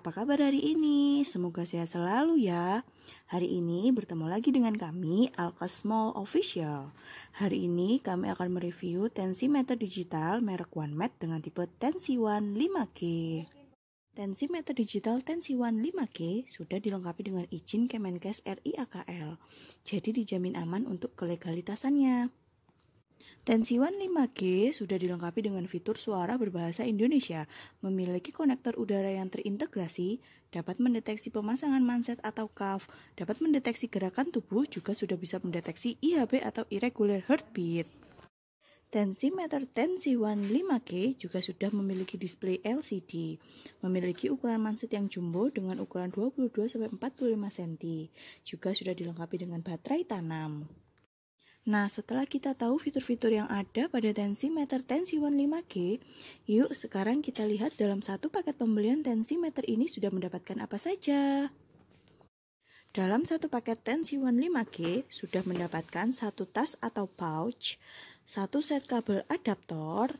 Apa kabar hari ini? Semoga sehat selalu ya. Hari ini bertemu lagi dengan kami Alka Small Official. Hari ini kami akan mereview tensimeter digital merek OneMed dengan tipe Tensi One 5G. Tensimeter digital Tensi One 5G sudah dilengkapi dengan izin Kemenkes RI AKL, jadi dijamin aman untuk kelegalitasannya. Tensiwan 5G sudah dilengkapi dengan fitur suara berbahasa Indonesia, memiliki konektor udara yang terintegrasi, dapat mendeteksi pemasangan manset atau cuff, dapat mendeteksi gerakan tubuh, juga sudah bisa mendeteksi IHB atau irregular heartbeat. Tensimeter Tensiwan 5G juga sudah memiliki display LCD, memiliki ukuran manset yang jumbo dengan ukuran 22-45 cm, juga sudah dilengkapi dengan baterai tanam. Nah, setelah kita tahu fitur-fitur yang ada pada tensimeter tensi 15 g yuk sekarang kita lihat dalam satu paket pembelian tensimeter ini sudah mendapatkan apa saja. Dalam satu paket tensi 15 g sudah mendapatkan satu tas atau pouch, satu set kabel adaptor,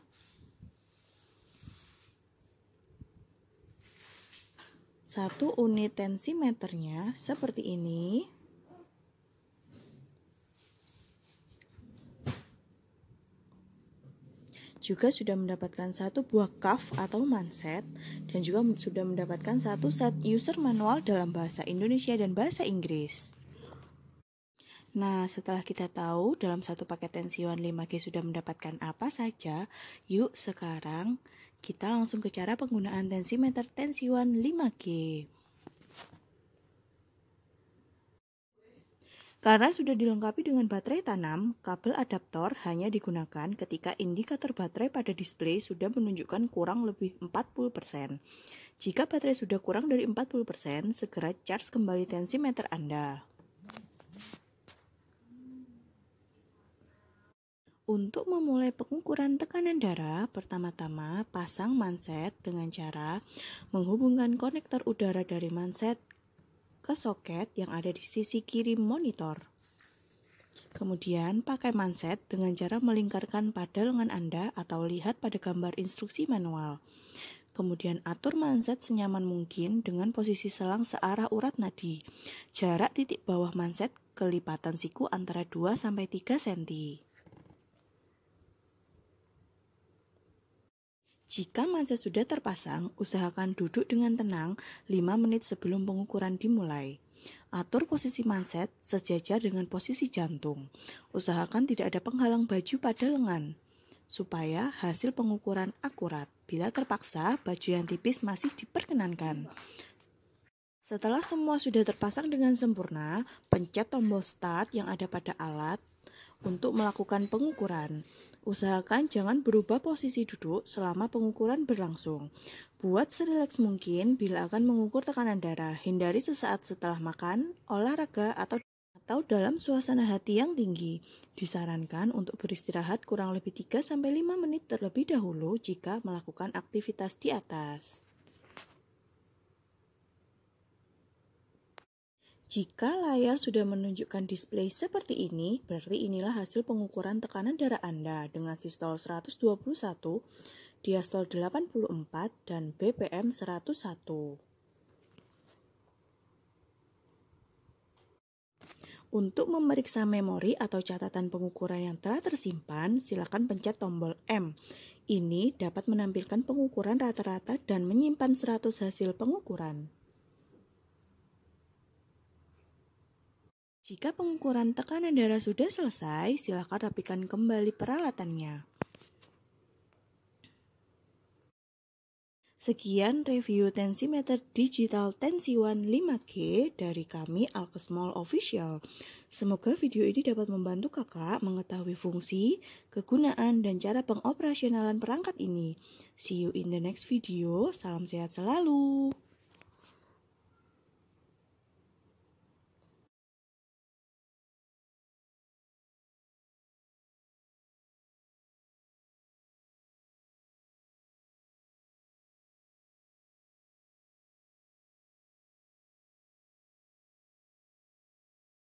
satu unit tensimeternya seperti ini. juga sudah mendapatkan satu buah cuff atau manset dan juga sudah mendapatkan satu set user manual dalam bahasa Indonesia dan bahasa Inggris. Nah, setelah kita tahu dalam satu paket tensiwan 5G sudah mendapatkan apa saja, yuk sekarang kita langsung ke cara penggunaan tensimeter tensiwan 5G. Karena sudah dilengkapi dengan baterai tanam, kabel adaptor hanya digunakan ketika indikator baterai pada display sudah menunjukkan kurang lebih 40%. Jika baterai sudah kurang dari 40%, segera charge kembali tensimeter Anda. Untuk memulai pengukuran tekanan darah, pertama-tama pasang manset dengan cara menghubungkan konektor udara dari manset ke soket yang ada di sisi kiri monitor. Kemudian pakai manset dengan cara melingkarkan pada lengan Anda atau lihat pada gambar instruksi manual. Kemudian atur manset senyaman mungkin dengan posisi selang searah urat nadi. Jarak titik bawah manset kelipatan siku antara 2 sampai 3 cm. Jika manset sudah terpasang, usahakan duduk dengan tenang 5 menit sebelum pengukuran dimulai. Atur posisi manset sejajar dengan posisi jantung. Usahakan tidak ada penghalang baju pada lengan supaya hasil pengukuran akurat. Bila terpaksa, baju yang tipis masih diperkenankan. Setelah semua sudah terpasang dengan sempurna, pencet tombol start yang ada pada alat untuk melakukan pengukuran. Usahakan jangan berubah posisi duduk selama pengukuran berlangsung. Buat serileks mungkin bila akan mengukur tekanan darah. Hindari sesaat setelah makan, olahraga, atau atau dalam suasana hati yang tinggi. Disarankan untuk beristirahat kurang lebih 3-5 menit terlebih dahulu jika melakukan aktivitas di atas. Jika layar sudah menunjukkan display seperti ini, berarti inilah hasil pengukuran tekanan darah Anda dengan sistol 121, diastol 84, dan BPM 101. Untuk memeriksa memori atau catatan pengukuran yang telah tersimpan, silakan pencet tombol M. Ini dapat menampilkan pengukuran rata-rata dan menyimpan 100 hasil pengukuran. Jika pengukuran tekanan darah sudah selesai, silakan rapikan kembali peralatannya. Sekian review tensimeter digital Tensiwan 5G dari kami Alkesmall Official. Semoga video ini dapat membantu kakak mengetahui fungsi, kegunaan, dan cara pengoperasionalan perangkat ini. See you in the next video. Salam sehat selalu.